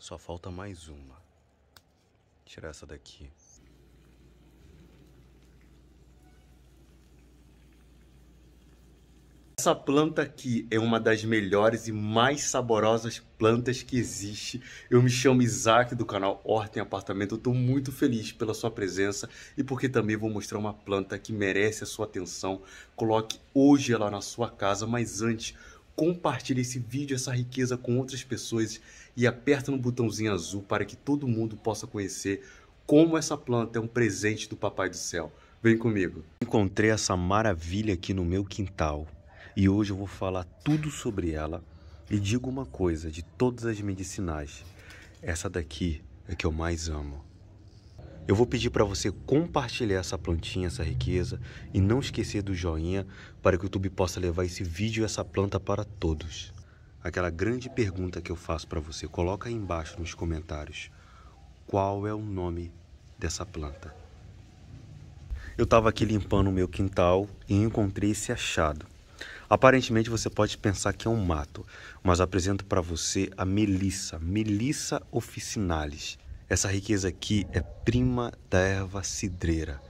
Só falta mais uma. Tirar essa daqui. Essa planta aqui é uma das melhores e mais saborosas plantas que existe. Eu me chamo Isaac do canal Hortem Apartamento. estou muito feliz pela sua presença e porque também vou mostrar uma planta que merece a sua atenção. Coloque hoje ela na sua casa, mas antes compartilhe esse vídeo, essa riqueza com outras pessoas e aperta no botãozinho azul para que todo mundo possa conhecer como essa planta é um presente do Papai do Céu. Vem comigo. Encontrei essa maravilha aqui no meu quintal e hoje eu vou falar tudo sobre ela e digo uma coisa de todas as medicinais. Essa daqui é que eu mais amo. Eu vou pedir para você compartilhar essa plantinha, essa riqueza e não esquecer do joinha para que o YouTube possa levar esse vídeo e essa planta para todos. Aquela grande pergunta que eu faço para você, coloca aí embaixo nos comentários. Qual é o nome dessa planta? Eu estava aqui limpando o meu quintal e encontrei esse achado. Aparentemente você pode pensar que é um mato, mas apresento para você a melissa, Melissa officinalis. Essa riqueza aqui é prima da erva cidreira.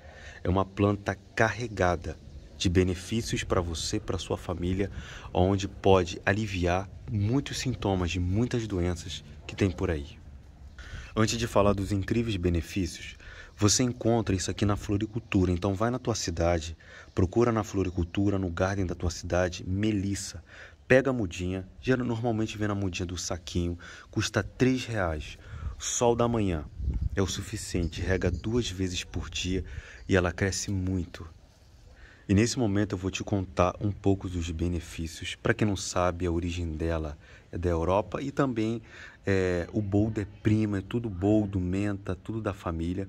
É uma planta carregada de benefícios para você, para sua família, onde pode aliviar muitos sintomas de muitas doenças que tem por aí. Antes de falar dos incríveis benefícios, você encontra isso aqui na floricultura. Então vai na tua cidade, procura na floricultura, no garden da tua cidade, melissa. Pega a mudinha, normalmente vem na mudinha do saquinho, custa R$ reais sol da manhã é o suficiente, rega duas vezes por dia e ela cresce muito. E nesse momento eu vou te contar um pouco dos benefícios. Para quem não sabe, a origem dela é da Europa e também é, o boldo é prima, é tudo boldo, menta, tudo da família.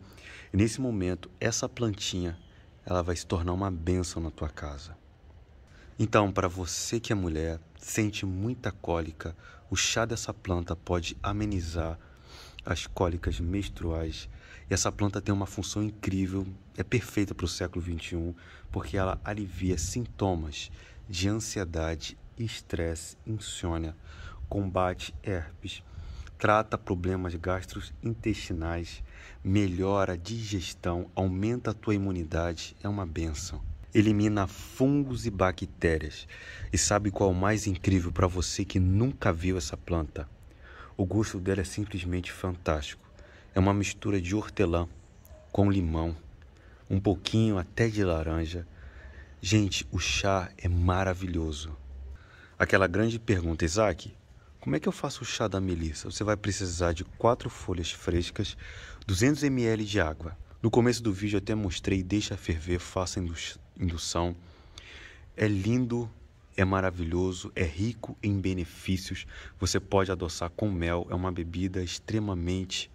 E nesse momento, essa plantinha ela vai se tornar uma bênção na tua casa. Então, para você que é mulher, sente muita cólica, o chá dessa planta pode amenizar as cólicas menstruais. E essa planta tem uma função incrível, é perfeita para o século XXI, porque ela alivia sintomas de ansiedade, estresse, insônia, combate herpes, trata problemas gastrointestinais, melhora a digestão, aumenta a tua imunidade, é uma benção. Elimina fungos e bactérias. E sabe qual é o mais incrível para você que nunca viu essa planta? O gosto dela é simplesmente fantástico. É uma mistura de hortelã com limão, um pouquinho até de laranja. Gente, o chá é maravilhoso. Aquela grande pergunta, Isaac, como é que eu faço o chá da melissa? Você vai precisar de quatro folhas frescas, 200 ml de água. No começo do vídeo eu até mostrei, deixa ferver, faça indução. É lindo é maravilhoso, é rico em benefícios. Você pode adoçar com mel, é uma bebida extremamente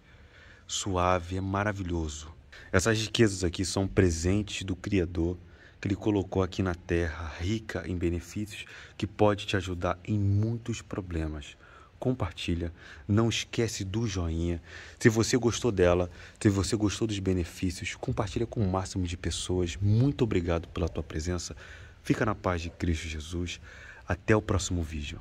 suave, é maravilhoso. Essas riquezas aqui são presentes do Criador que ele colocou aqui na terra, rica em benefícios, que pode te ajudar em muitos problemas. Compartilha, não esquece do joinha. Se você gostou dela, se você gostou dos benefícios, compartilha com o máximo de pessoas. Muito obrigado pela tua presença. Fica na paz de Cristo Jesus. Até o próximo vídeo.